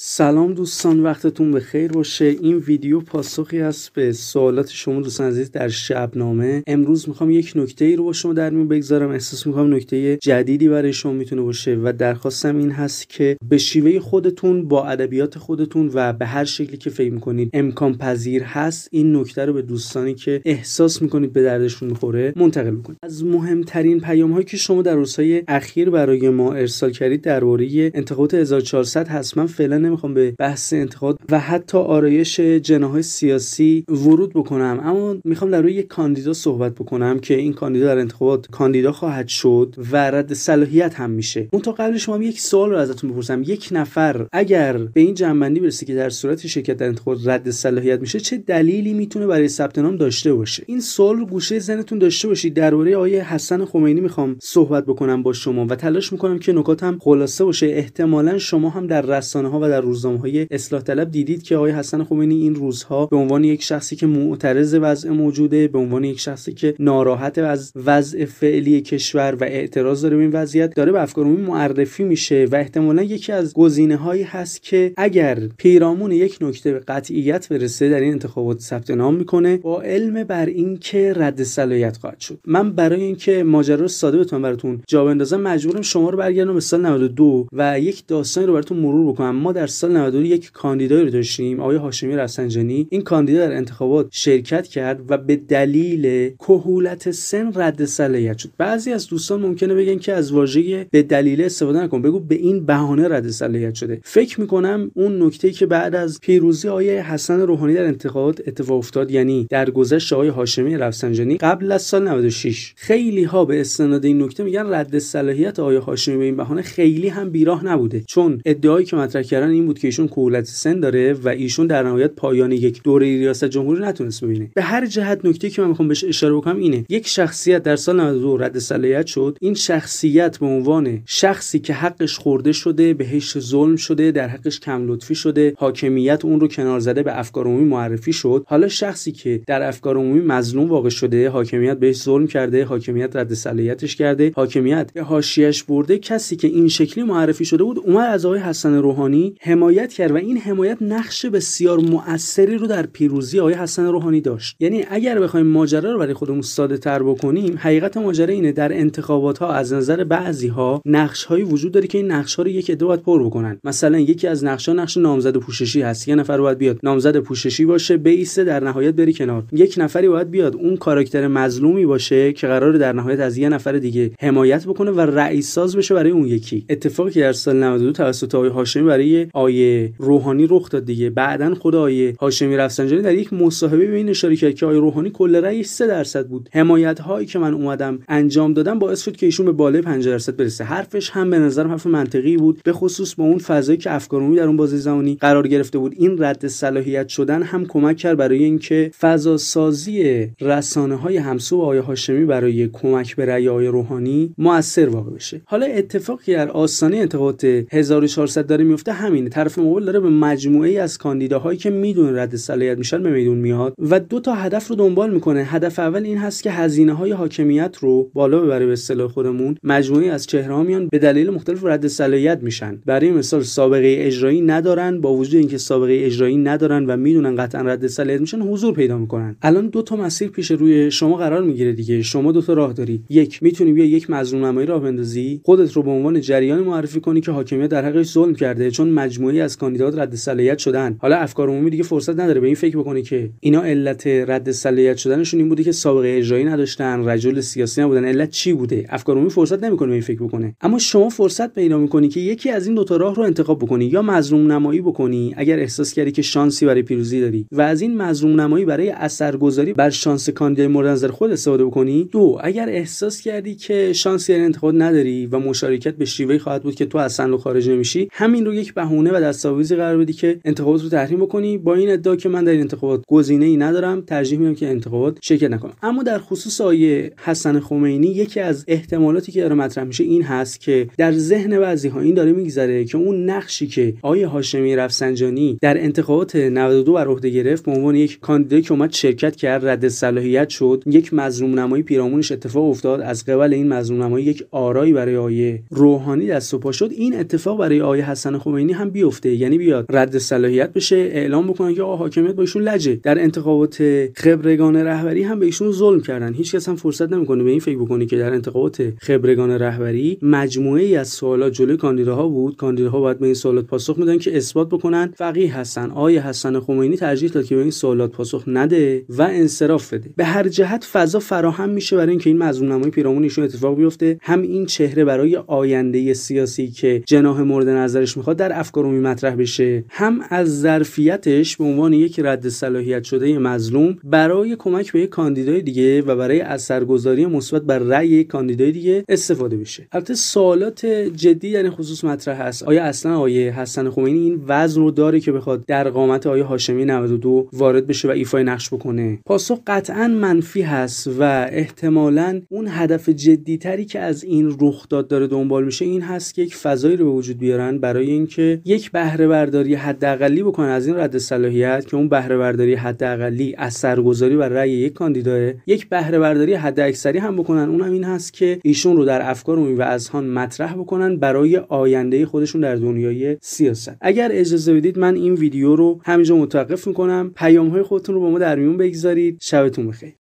سلام دوستان وقتتون به خیر باشه این ویدیو پاسخی هست به سوالات شما دوستان عزیز در شبنامه امروز میخوام یک نکته ای رو با شما در میون بگذارم احساس میکنم نکته جدیدی برای شما میتونه باشه و درخواستم این هست که به شیوه خودتون با ادبیات خودتون و به هر شکلی که فکر میکنید امکان پذیر هست این نکته رو به دوستانی که احساس میکنید به دردشون میخوره منتقل بکنید از مهمترین پیام هایی که شما در روزهای اخیر برای ما ارسال کردید درباره انتخابات 1400 هست من فعلا نمیخوام به بحث انتقاد و حتی آرایش جناهای سیاسی ورود بکنم اما میخوام در روی یک کاندیدا صحبت بکنم که این کاندیدا در انتخابات کاندیدا خواهد شد و رد صلاحیت هم میشه اون تا قبل شما یک سوال رو ازتون بپرسم یک نفر اگر به این جنبندی برسه که در صورت شرکت در انتخابات رد صلاحیت میشه چه دلیلی میتونه برای ثبت نام داشته باشه این سوال رو گوشه ذهنتون داشته باشید درباره آیه حسن خمینی میخوام صحبت بکنم با شما و تلاش میکنم که نکاتم خلاصه باشه احتمالا شما هم در رسانه ها و در در روزنامه های اصلاح طلب دیدید که آقای حسن خمینی این روزها به عنوان یک شخصی که معترض وضع موجوده به عنوان یک شخصی که ناراحت از وضع فعلی کشور و اعتراض داره به این وضعیت داره به افکار معرفی میشه و احتمالا یکی از گزینه هایی هست که اگر پیرامون یک نکته به قطعیت برسه در این انتخابات ثبت نام میکنه با علم بر اینکه رد صلاحیت خواهد شد من برای اینکه ماجرا رو ساده بتونم براتون جا بندازم مجبورم شما رو برگردم به سال 92 و یک داستانی رو براتون مرور بکنم ما در سال 92 یک کاندیدایی رو داشتیم آقای هاشمی رفسنجانی این کاندیدا در انتخابات شرکت کرد و به دلیل کهولت سن رد صلاحیت شد بعضی از دوستان ممکنه بگن که از واژه به دلیل استفاده نکن بگو به این بهانه رد صلاحیت شده فکر میکنم اون نکته که بعد از پیروزی آقای حسن روحانی در انتخابات اتفاق افتاد یعنی در گذشت آقای هاشمی رفسنجانی قبل از سال 96 خیلی ها به استناد این نکته میگن رد صلاحیت آقای هاشمی به این بهانه خیلی هم بیراه نبوده چون ادعایی که مطرح کردن کردن این بود که ایشون کهولت سن داره و ایشون در نهایت پایان یک دوره ریاست جمهوری نتونست ببینه به هر جهت نکته که من میخوام بهش اشاره بکنم اینه یک شخصیت در سال 92 رد صلاحیت شد این شخصیت به عنوان شخصی که حقش خورده شده بهش ظلم شده در حقش کم لطفی شده حاکمیت اون رو کنار زده به افکار عمومی معرفی شد حالا شخصی که در افکار عمومی مظلوم واقع شده حاکمیت بهش ظلم کرده حاکمیت رد صلاحیتش کرده حاکمیت به حاشیهش برده کسی که این شکلی معرفی شده بود اومد از آقای حسن روحانی حمایت کرد و این حمایت نقش بسیار مؤثری رو در پیروزی آقای حسن روحانی داشت یعنی اگر بخوایم ماجرا رو برای خودمون ساده تر بکنیم حقیقت ماجرا اینه در انتخابات ها از نظر بعضی ها نقش هایی وجود داره که این نقش ها رو یک عده پر بکنن مثلا یکی از نقش ها نقش نامزد پوششی هست یه نفر باید بیاد نامزد پوششی باشه بیس در نهایت بری کنار یک نفری باید بیاد اون کاراکتر مظلومی باشه که قرار در نهایت از یه نفر دیگه حمایت بکنه و رئیس ساز بشه برای اون یکی اتفاقی که در سال 92 توسط آقای هاشمی برای آیه روحانی رخ داد دیگه بعدا خود آیه هاشمی رفسنجانی در یک مصاحبه به این اشاره کرد که آیه روحانی کل رأیش 3 درصد بود حمایت هایی که من اومدم انجام دادم باعث شد که ایشون به بالای 5 درصد برسه حرفش هم به نظرم حرف منطقی بود به خصوص با اون فضایی که افکار در اون بازی زمانی قرار گرفته بود این رد صلاحیت شدن هم کمک کرد برای اینکه فضا سازی رسانه های همسو آیه هاشمی برای کمک به رأی آیه روحانی موثر واقع بشه حالا اتفاقی در آستانه انتخابات 1400 داره میفته همین همینه طرف مقابل داره به مجموعه ای از کاندیداهایی که میدونه رد صلاحیت میشن به میدون میاد و دو تا هدف رو دنبال میکنه هدف اول این هست که هزینه های حاکمیت رو بالا ببره به اصطلاح خودمون مجموعه از چهره میان به دلیل مختلف رد صلاحیت میشن برای مثال سابقه اجرایی ندارن با وجود اینکه سابقه اجرایی ندارن و میدونن قطعا رد صلاحیت میشن حضور پیدا میکنن الان دو تا مسیر پیش روی شما قرار میگیره دیگه شما دو تا راه داری یک میتونی بیا یک مظلوم نمایی راه بندازی خودت رو به عنوان جریان معرفی کنی که حاکمیت در حقش ظلم کرده چون مجموعی از کاندیدات رد صلاحیت شدن حالا افکار عمومی دیگه فرصت نداره به این فکر بکنه که اینا علت رد صلاحیت شدنشون این بوده که سابقه اجرایی نداشتن رجل سیاسی نبودن علت چی بوده افکار عمومی فرصت نمیکنه به این فکر بکنه اما شما فرصت پیدا میکنی که یکی از این دوتا راه رو انتخاب بکنی یا مظلوم نمایی بکنی اگر احساس کردی که شانسی برای پیروزی داری و از این مظلوم نمایی برای اثرگذاری بر شانس کاندیدای مورد نظر خود استفاده بکنی دو اگر احساس کردی که شانسی در انتخاب نداری و مشارکت به شیوهی خواهد بود که تو از خارج نمیشی همین رو یک نمونه و دستاویزی قرار بدی که انتخابات رو تحریم بکنی با این ادعا که من در انتخابات گزینه ای ندارم ترجیح میدم که انتخابات شرکت نکنم اما در خصوص آیه حسن خمینی یکی از احتمالاتی که داره مطرح میشه این هست که در ذهن بعضی ها این داره میگذره که اون نقشی که آیه هاشمی رفسنجانی در انتخابات 92 بر عهده گرفت به عنوان یک کاندیدای که اومد شرکت کرد رد صلاحیت شد یک مظلوم نمایی پیرامونش اتفاق افتاد از قبل این مظلوم نمایی یک آرایی برای آیه روحانی دست و پا شد این اتفاق برای آیه حسن خمینی هم بیفته یعنی بیاد رد صلاحیت بشه اعلام بکنن که آقا حاکمیت با ایشون لجه در انتخابات خبرگان رهبری هم به ایشون ظلم کردن هیچ کس هم فرصت نمیکنه به این فکر بکنه که در انتخابات خبرگان رهبری مجموعه ای از سوالات جلوی کاندیداها بود کاندیداها باید به این سوالات پاسخ میدن که اثبات بکنن فقیه هستن آیا حسن خمینی ترجیح داد که به این سوالات پاسخ نده و انصراف بده به هر جهت فضا فراهم میشه برای اینکه این مظلوم نمای پیرامون ایشون اتفاق بیفته هم این چهره برای آینده سیاسی که جناح مورد نظرش میخواد در افکار عمومی مطرح بشه هم از ظرفیتش به عنوان یک رد صلاحیت شده مظلوم برای کمک به یک کاندیدای دیگه و برای اثرگذاری مثبت بر رأی یک کاندیدای دیگه استفاده بشه البته سوالات جدی در خصوص مطرح هست آیا اصلا آیه حسن خمینی این وزن رو داره که بخواد در قامت آیه هاشمی 92 وارد بشه و ایفای نقش بکنه پاسخ قطعا منفی هست و احتمالا اون هدف جدیتری که از این رخداد داره دنبال میشه این هست که یک فضایی رو به وجود بیارن برای اینکه یک بهره برداری حداقلی بکنه از این رد صلاحیت که اون بهره برداری حداقلی اثرگذاری و رأی یک کاندیداه یک بهره برداری حداکثری هم بکنن اونم این هست که ایشون رو در افکار عمومی و اذهان مطرح بکنن برای آینده خودشون در دنیای سیاست اگر اجازه بدید من این ویدیو رو همینجا متوقف میکنم پیام های خودتون رو با ما در میون بگذارید شبتون بخیر